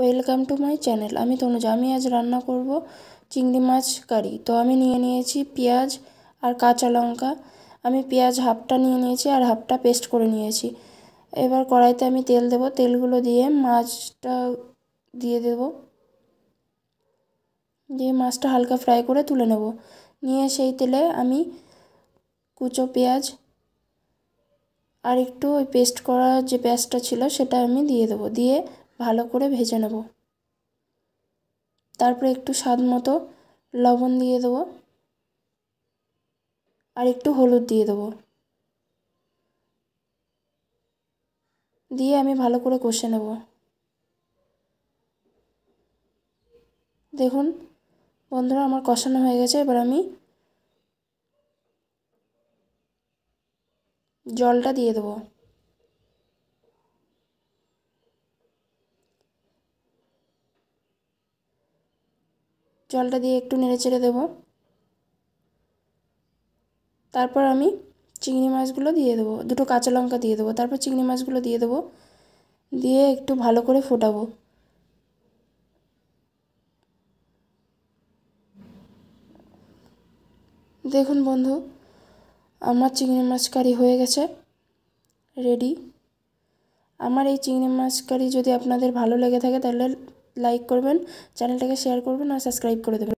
welcome to my channel আমি তনুজা আমি আজ রান্না করব চিংড়ি মাছ কারি তো আমি নিয়ে নিয়েছি পেঁয়াজ আর কাঁচা লঙ্কা আমি পেঁয়াজ হাফটা নিয়ে নিয়েছি আর হাফটা পেস্ট করে নিয়েছি এবার কড়াইতে আমি তেল দেব তেলগুলো দিয়ে মাছটা দিয়ে দেব দিয়ে মাছটা হালকা ফ্রাই করে তুলে নেব নিয়ে সেই তেলে আমি কুচো পেঁয়াজ আর একটু ওই পেস্ট করা যে পেঁয়াজটা ছিল সেটা আমি দিয়ে দেবো দিয়ে ভালো করে ভেজে নেব তারপরে একটু স্বাদ মতো লবণ দিয়ে দেবো আর একটু হলুদ দিয়ে দেবো দিয়ে আমি ভালো করে কষে নেব দেখুন বন্ধুরা আমার কষানো হয়ে গেছে এবার আমি জলটা দিয়ে দেবো জলটা দিয়ে একটু নেড়ে চেড়ে দেবো তারপর আমি চিংড়ি মাছগুলো দিয়ে দেবো দুটো কাঁচা লঙ্কা দিয়ে দেবো তারপর চিংড়ি মাছগুলো দিয়ে দেবো দিয়ে একটু ভালো করে ফোটাবো দেখুন বন্ধু আমার চিংড়ি মাছ কারি হয়ে গেছে রেডি আমার এই চিংড়ি মাছ কারি যদি আপনাদের ভালো লেগে থাকে তাহলে লাইক করবেন চ্যানেলটাকে শেয়ার করবেন আর সাবস্ক্রাইব করে দেবেন